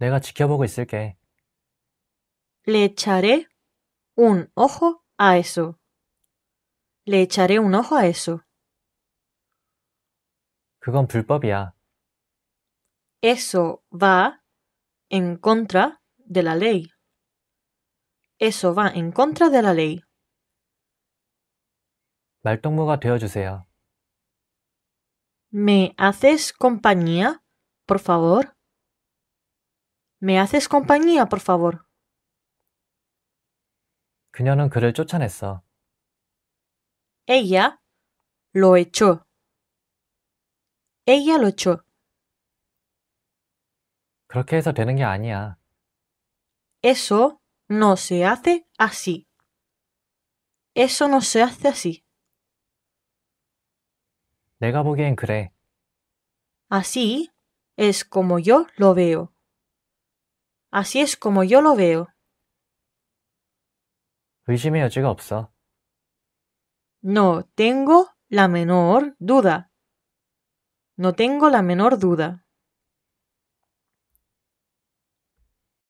Le echaré un ojo a eso. Le echaré un ojo a eso. 그건 Eso va en contra de la ley. Eso va en contra de la ley. 말동무가 되어주세요. ¿Me haces compañía, por favor? ¿Me haces compañía, por favor? 그녀는 그를 쫓아냈어. Ella lo echó. Ella lo echó. 그렇게 해서 Eso no se hace así. Eso no se hace así. 내가 보기엔 Así es como yo lo veo. Así es como yo lo veo. No tengo la menor duda. No tengo la menor duda.